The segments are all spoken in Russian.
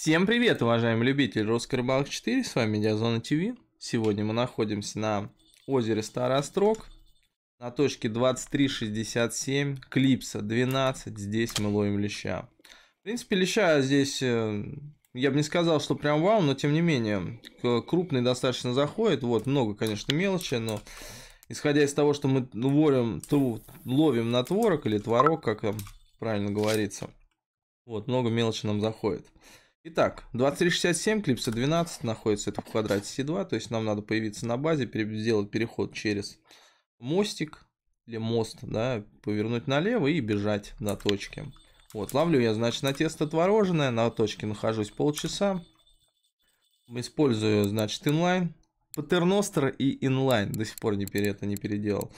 Всем привет, уважаемый любитель Русской рыбалки 4, с вами Диазона ТВ. Сегодня мы находимся на озере Старострог, на точке 2367, клипса 12, здесь мы ловим леща. В принципе, леща здесь, э, я бы не сказал, что прям вау, но тем не менее, крупный достаточно заходит, вот, много, конечно, мелочи, но исходя из того, что мы ловим, ловим на творог или творог, как правильно говорится, вот, много мелочи нам заходит. Итак, 2367, клипса 12 находится это в квадрате C2, то есть нам надо появиться на базе, сделать переход через мостик или мост, да, повернуть налево и бежать на точке. Вот, ловлю я, значит, на тесто творожное, на точке нахожусь полчаса. Использую, значит, инлайн, патерностер и инлайн, до сих пор не пере это не переделал.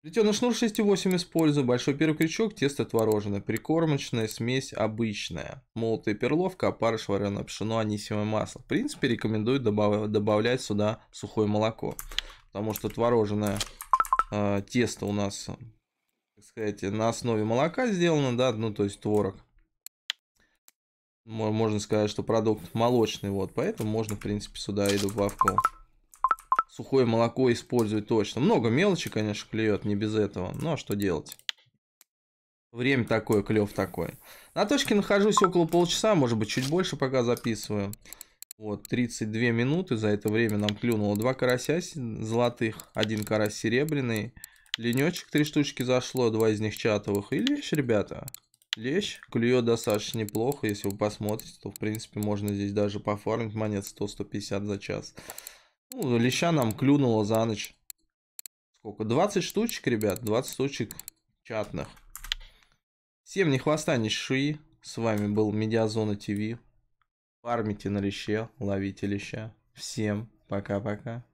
Плетеный ну, шнур 6,8 использую, большой первый крючок, тесто творожное, прикормочная смесь обычная, молотая перловка, опарыш, вареное пшено, анисимое масло. В принципе, рекомендую добав добавлять сюда сухое молоко, потому что творожное э, тесто у нас, так сказать, на основе молока сделано, да, ну то есть творог. Можно сказать, что продукт молочный, вот, поэтому можно, в принципе, сюда и добавку сухое молоко использовать точно. Много мелочи, конечно, клюет, не без этого. Но что делать? Время такое, клев такой. На точке нахожусь около полчаса, может быть, чуть больше пока записываю. Вот, 32 минуты. За это время нам клюнуло два карася золотых, один карась серебряный. Ленечек три штучки зашло, два из них чатовых. И лещ, ребята. Лещ клюет достаточно неплохо. Если вы посмотрите, то, в принципе, можно здесь даже пофармить монет 100-150 за час. Ну, леща нам клюнуло за ночь. Сколько? 20 штучек, ребят. 20 штучек чатных. Всем не хвоста, не ши. С вами был Медиазона ТВ. Фармите на леще, ловите леща. Всем пока-пока.